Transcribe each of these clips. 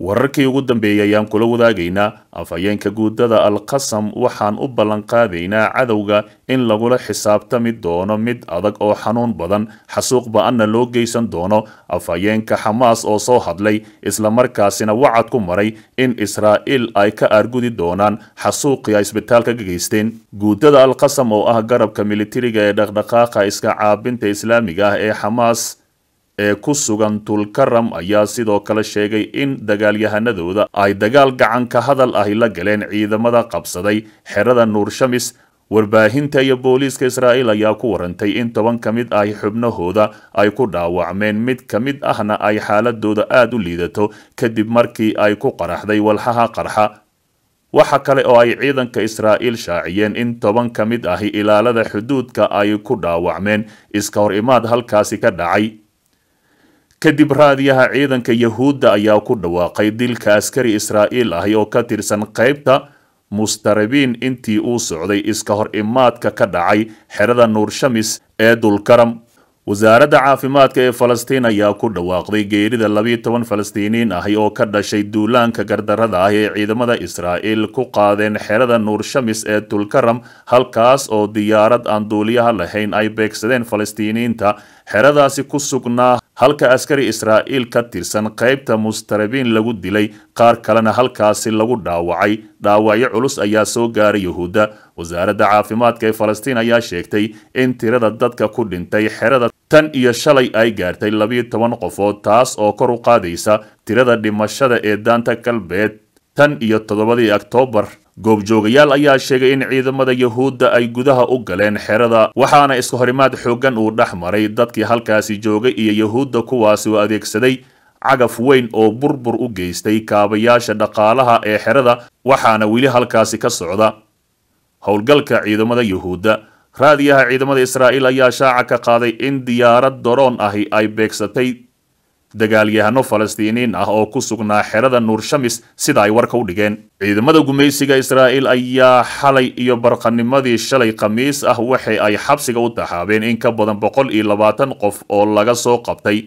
wararkii ugu dambeeyey ayaan kula wadaagaynaa afhayeenka guudada alqasam waxaan u ballanqaadaynaa cadowga in lagula xisaabtami doono mid adag oo xanuun badan xasuuq ba-anna loo geysan doono afhayeenka xamaas oo soo hadlay islamarkaasina wacad ku maray in israa'iil ay ka aargudi doonaan xasuuqii ay isbitaalka ka geysteen guudada alqasam oo ah garabka militariga ee dhaqdhaqaaqa iska caabinta islaamiga ah ee xamaas ee ku sugan tulkaram ayaa sidoo kale sheegay in dagaalyahanadooda ay dagaal gacanka hadal ahi la galeen ciidamada qabsaday xerada nuur shamis warbaahinta iyo booliiska israa'iil ayaa ku warantay in toban ka mid ahi xubnahooda ay ku dhaawacmeen mid ka mid ahna ay xaaladooda aada u liidato kadib markii ay ku qaraxday walxaha qarxa waxa kale oo ay ciidanka israa'iil shaaciyeen in toban ka mid ahi ilaalada xuduudka ay ku dhaawacmeen iska hor imaad halkaasi ka dhacay kadib raadiyaha ciidanka yahuudda ayaa ku dhawaaqay dilka askari israa'iil ah oo ka tirsan qaybta mustarabiin intii uu socday iska hor imaadka ka dhacay xerada nuurshamis ee dulkaram wasaaradda caafimaadka ee falastiin ayaa ku dhawaaqday geerida labiyo toban falastiiniin ah oo ka dhashay duulaanka gardarada ah ee ciidamada israa'iil ku qaadeen xerada nuur shamis ee tulkaram halkaas oo diyaarad aan duuliyaha lahayn ay beegsadeen falastiiniinta xeradaasi ku sugnaa halka askari israa'iil ka tirsan qaybta mustarabiin lagu dilay qaar kalena halkaasi lagu dhaawacay dhaawacyo culus ayaa soo gaaray yuhuudda wasaaradda caafimaadka ee falastiin ayaa sheegtay in tirada dadka ku dhintay xerada tan iyo shalay ay gaartay labiyo toban qofood taas oo kor u qaadaysa tirada dhimashada ee daanta galbeed tan iyo toddobadii oktoobar goobjoogayaal ayaa sheegay in ciidamada yahuudda ay gudaha u galeen xerada waxaana iska horimaad xooggan uu dhex maray dadkii halkaasi joogay iyo yuhuudda kuwaasi oo adeegsaday cagaf weyn oo burbur u geystay kaabayaasha dhaqaalaha ee xerada waxaana weli halkaasi ka socda howlgalka ciidamada yuhuudda raadiyaha ciidamada israa'iil ayaa shaaca ka qaaday in diyaarad doroon ahi ay beegsatay dagaalyahano falastiiniin ah oo ku sugnaa xerada nuur shamis sida ay warka u dhigeen ciidamada gumaysiga israa'iil ayaa xalay iyo barqanimadii shalay khamiis ah waxa ay xabsiga u taxaabeen in ka badan boqol iyo labaatan qof oo laga soo qabtay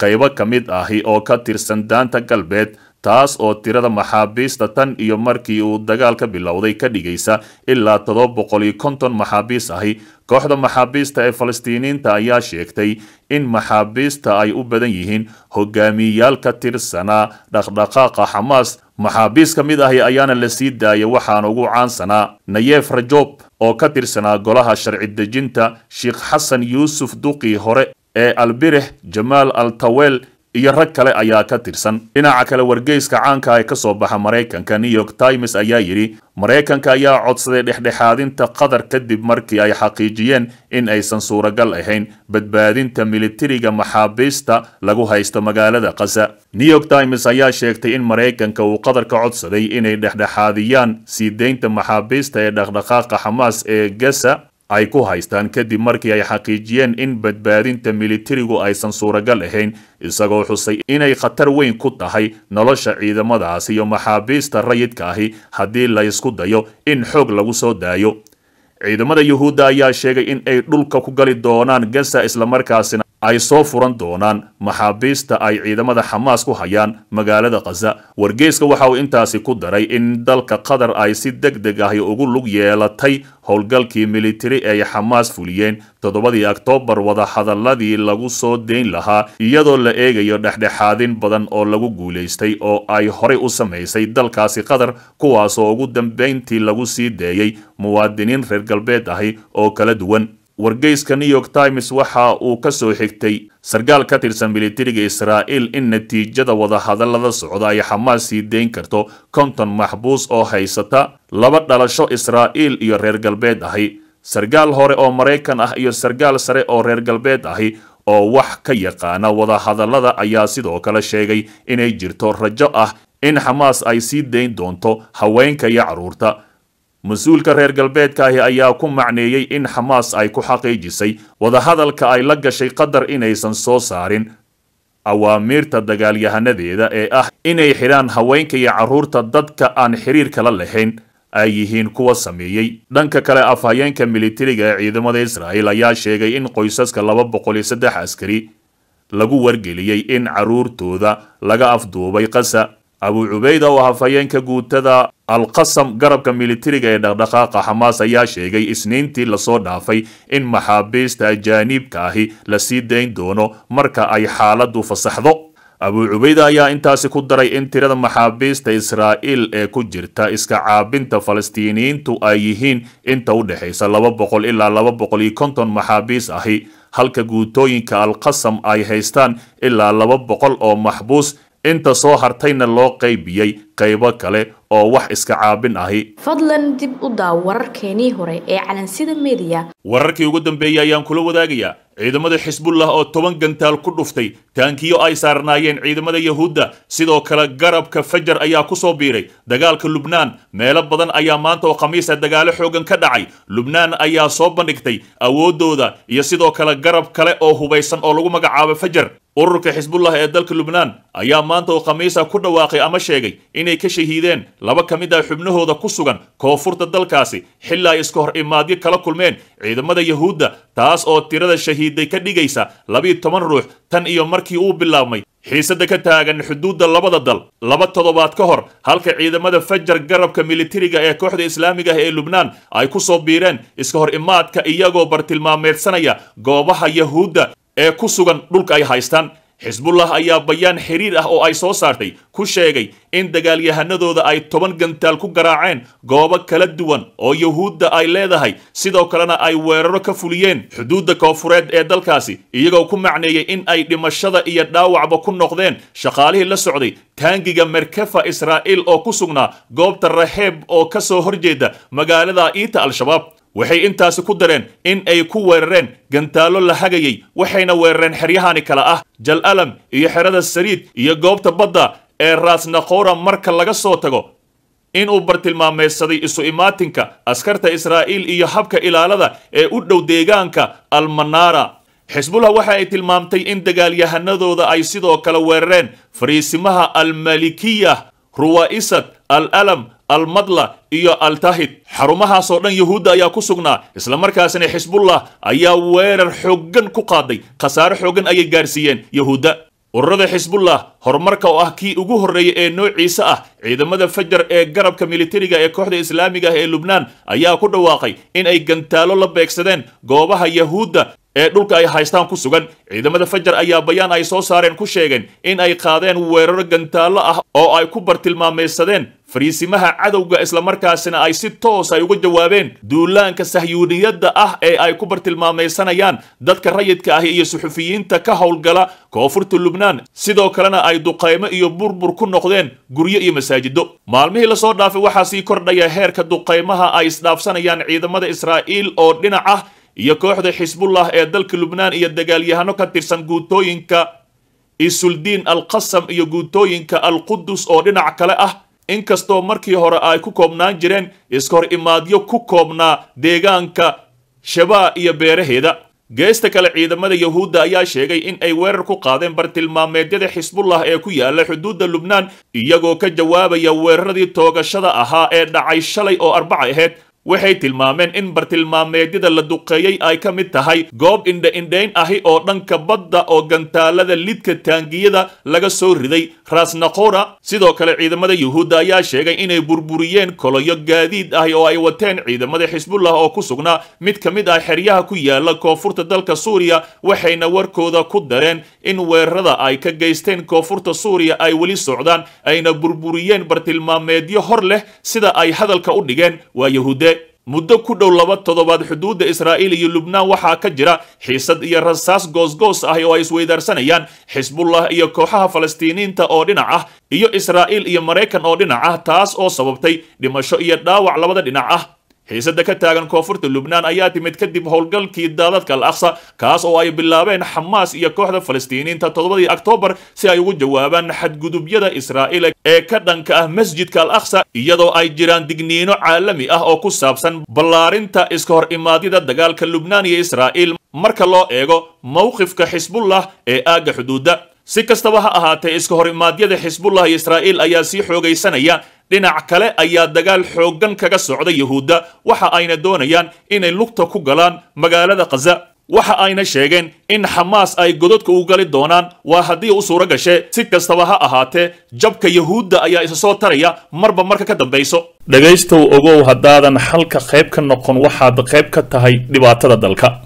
qaybo ka mid ahi oo ka tirsan daanta galbeed taas oo tirada maxaabiista tan iyo markii uu dagaalka bilowday ka dhigaysa ilaa todoba boqol iyo konton maxaabiis ahi kooxda maxaabiista ee falastiiniinta ayaa sheegtay in maxaabiista ay u badan yihiin hogaamiyayaal ka tirsanaa dhaqdhaqaaqa xamaas maxaabiis ka mid ahi ayaana la sii daayay waxaana ugu caansanaa nayeef rajob oo ka tirsanaa golaha sharci dejinta sheekh xasan yuusuf duqii hore ee albirix jamaal altawel iyo rag kale ayaa ka tirsan dhinaca kale wargeyska caanka ah ee ka soo baxa maraykanka new york times ayaa yidhi maraykanka ayaa codsaday dhexdhexaadinta qatar kadib markii ay xaqiijiyeen in aysan suuragal ahayn badbaadinta militariga maxaabiista lagu haysto magaalada kasa new york times ayaa sheegtay in maraykanka uu qatar ka codsaday inay dhexdhexaadiyaan sii deynta maxaabiista ee dhaqdhaqaaqa xamaas ee gasa ay ku haystaan kadib markii ay xaqiijiyeen in badbaadinta militarigu aysan suuragal ahayn isagoo xusay inay khatar weyn ku tahay nolosha ciidamadaas iyo maxaabiista rayidka ahi haddii la ysku dayo in xoog lagu soo daayo ciidamada yuhuudda ayaa sheegay in ay dhulka ku gali doonaan gaza islamarkaasina ay soo furan doonaan maxaabiista ay ciidamada xamaas ku hayaan magaalada khaza wargeyska waxa uu intaasi ku daray in dalka qatar ay si deg deg ahi ugu lug yeelatay howlgalkii militari ay xamaas fuliyeen toddobadii oktoobar wadahadaladii lagu soo deyn lahaa iyadoo la eegayo dhexdhexaadin badan oo lagu guulaystay oo ay horay u samaysay dalkaasi qatar kuwaasoo ugu dambayntii lagu sii deeyey muwaadiniin reer galbeed ahi oo kala duwan wargeyska new york times waxa uu ka soo xigtay sarkaal ka tirsan militariga israa'il in natiijada wadahadallada socda ay xamaas sii deyn karto konton maxbuus oo haysata laba dhalasho israa'iil iyo reer galbeed ahi sarkaal hore oo maraykan ah iyo sarkaal sare oo reer galbeed ahi oo wax ka yaqaana wadahadallada ayaa sidoo kale sheegay inay jirto rajo ah in xamaas ay sii dayn doonto haweenka iyo carruurta mas-uulka reer galbeedka ahi ayaa ku macneeyey in xamaas ay ku xaqiijisay wadahadalka ay la gashay qatar inaysan soo saarin awaamiirta dagaalyahanadeeda ee ah inay xidhaan haweenka iyo carruurta dadka aan xiriir kala lahayn ay yihiin kuwa sameeyey dhanka kale afhayeenka militariga ee ciidamada israa'il ayaa sheegay in qoysaska laba boqol iyo saddex askari lagu wargeliyey in carruurtooda laga afduubay qasa abuu cubayda oo ahaa guutada alqasam garabka militariga ee dhaqdhaqaaqa xamaas ayaa sheegay isniintii lasoo dhaafay in maxaabiista ajaaniibka ahi la sii dayn doono marka ay xaaladdu fasaxdo abuu cubayda ayaa intaasi ku daray in tirada maxaabiista israa'iil ee ku jirta iska caabinta falastiiniyiintu ay yihiin inta u dhexaysa laba boqol ilaa laba boqol iyo konton maxaabiis ahi halka guutooyinka alqasam ay haystaan ilaa laba boqol oo maxbuus inta soo hartayna loo qaybiyey qaybo kale oo wax iska caabin ahi fadlan dib u daaw wararkeenii hore ee calansida media wararkii ugu dambeeyey ayaan kula wadaagayaa ciidamada xisbullah oo toban gantaal ku dhuftay taankiyo ay saarnaayeen ciidamada yahuudda sidoo kale garabka fajar ayaa ku soo biiray dagaalka lubnaan meelo badan ayaa maanta oo khamiisa dagaalo xooggan ka dhacay lubnaan ayaa soo bandhigtay awooddooda iyo sidoo kale garab kale oo hubaysan oo lagu magacaabo fajar ururka xisbullah ee dalka lubnaan ayaa maanta oo khamiisa ku dhawaaqay ama sheegay inay ka shahiideen laba ka mid ah xubnahooda ku sugan koonfurta dalkaasi xilaa ay iska hor imaadyo kala kulmeen ciidamada yahuudda taas oo tirada shahiiday ka dhigaysa labiyi toban ruux tan iyo markii uu bilaabmay xiisadda ka taagan xuduudda labada dal laba toddobaad ka hor halka ciidamada fajar garabka militariga ee kooxda islaamiga ah ee lubnaan ay ku soo biireen iska hor imaadka iyagoo bartilmaameedsanaya goobaha yahuudda ee ku sugan dhulka ay haystaan xisbullah ayaa bayaan xiriir ah oo ay soo saartay ku sheegay in dagaalyahanadooda ay toban gantaal ku garaaceen goobo kala duwan oo yuhuudda ay leedahay sidoo kalena ay weeraro ka fuliyeen xuduudda koonfureed ee dalkaasi iyagoo ku macneeyey in ay dhimashada iyo dhaawacba ku noqdeen shaqaalihii la socday taangiga merkefa israa'iil oo ku sugnaa goobta raheeb oo ka soo horjeeda magaalada iita al-shabaab waxay intaasi ku dareen in ay ku weerareen gantaallo la hagayay waxayna weerareen xeryahani kale ah jal alam iyo xerada sariid iyo goobta badda ee raasnakhora marka laga soo tago inuu bartilmaamaysaday isu imaatinka askarta israa'iil iyo habka ilaalada ee u dhow deegaanka almanaara xisbullah waxa ay tilmaamtay in dagaalyahanadooda ay sidoo kale weerareen fariisimaha almalikiya ruwaa'isad al alam almadla iyo altahid xarumahaasoo dhan yuhuudda ayaa ku sugnaa isla islamarkaasna xisbullah ayaa weerar xooggan ku qaaday khasaare xooggan ayay gaarsiiyeen yahuudda ururada xisbullah horumarka oo ah kii ugu horreeyey ee noociisa ah ciidamada fajar ee garabka militariga ee kooxda islaamiga ah ee lubnaan ayaa ku dhawaaqay in ay gantaalo la beegsadeen goobaha yahuudda ee dhulka ay haystaan ku sugan ciidamada fajar ayaa bayaan ay soo saareen ku sheegeen in ay qaadeen weeraro gantaallo ah oo ay ku bartilmaamaysadeen fariisimaha cadowga islamarkaasina ay si toos ay uga jawaabeen duulaanka sahyuuniyadda ah ee ay ku bartilmaamaysanayaan dadka rayidka ah iyo suxufiyiinta ka howlgala koonfurta lubnaan sidoo kalena ay duqaymo iyo burbur ku noqdeen guryo iyo masaajido maalmihii lasoo dhaafay waxaa sii kordhaya heerka duqaymaha ay isdhaafsanayaan ciidamada israa'iil oo dhinac ah iyo kooxda xisbullah ee dalka lubnaan iyo dagaalyahano ka tirsan guutooyinka isuldiin alqasam iyo guutooyinka alqudus oo dhinac kale ah inkastoo markii hore ay ku koobnaan jireen iskahor imaadyo ku koobnaa deegaanka shabaa iyo beeraheeda geesta kale ciidamada yahuudda ayaa sheegay in ay weerar ku qaadeen bartilmaameedyada xisbullah ee ku yaalla xuduudda lubnaan iyagoo ka jawaabaya weeraradii toogashada ahaa ee dhacay shalay oo arbaca ahayd waxay tilmaameen in bartilmaameedyada la duqeeyey ay ka mid tahay goob indha-indhayn ahi oo dhanka badda oo gantaalada lidka taangiyada laga soo riday raasnaqora sidoo kale ciidamada yuhuudda ayaa sheegay inay burburiyeen koloyo gaadiid ahi oo ay wateen ciidamada xisbullah oo ku sugnaa mid ka mid ah xeryaha ku yaalla koonfurta dalka suuriya waxayna warkooda ku dareen in weerarada ay ka geysteen koonfurta suuriya ay weli socdaan ayna burburiyeen bartilmaameedyo hor leh sida ay hadalka u dhigeen waa yahuude muddo ku dhow laba toddobaad xuduudda israa'iil iyo lubnaan waxaa ka jira xiisad iyo rasaas goosgoos ah oo ay isweydaarsanayaan xisbullah iyo kooxaha falastiiniinta oo dhinac ah iyo israa'iil iyo maraykan oo dhinac ah taas oo sababtay dhimasho iyo dhaawac labada dhinac ah xiisadda ka taagan koonfurta lubnaan ayaa timid kadib howlgalkii daadadka al aqsa kaas oo ay bilaabeen xamaas iyo kooxda falastiiniinta toddobadii oktoobar si ay ugu jawaabaan xadgudubyada israa'iil ee ka dhanka ah masjidka al aqsa iyadoo ay jiraan digniino caalami ah oo ku saabsan ballaarinta iska hor imaadyada dagaalka lubnaan iyo israa'iil marka loo eego mowqifka xisbullah ee aagga xuduudda si kastaba ha ahaatee iska hor imaadyada xisbullah iyo israa'iil ayaa sii xoogaysanaya dhinac kale ayaa dagaal xooggan kaga socda yuhuudda waxa ayna doonayaan inay lugta ku galaan magaalada khaza waxa ayna sheegeen in xamaas ay gododka u gali doonaan waa haddii u suuro gashe si kastaba ha ahaatee jabka yuhuudda ayaa isa soo taraya marba marka ka dambayso dhegaystow ogow haddaadan xalka qayb ka noqon waxaad qayb ka tahay dhibaatada dalka